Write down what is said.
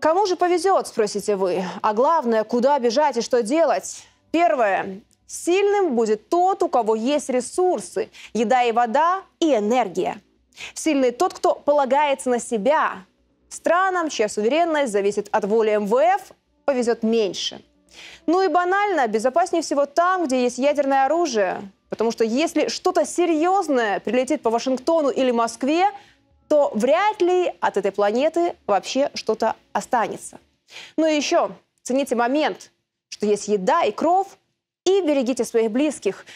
Кому же повезет, спросите вы? А главное, куда бежать и что делать? Первое. Сильным будет тот, у кого есть ресурсы, еда и вода и энергия. Сильный тот, кто полагается на себя. Странам, чья суверенность зависит от воли МВФ, повезет меньше. Ну и банально, безопаснее всего там, где есть ядерное оружие. Потому что если что-то серьезное прилетит по Вашингтону или Москве, то вряд ли от этой планеты вообще что-то останется. Ну и еще цените момент, что есть еда и кровь, и берегите своих близких.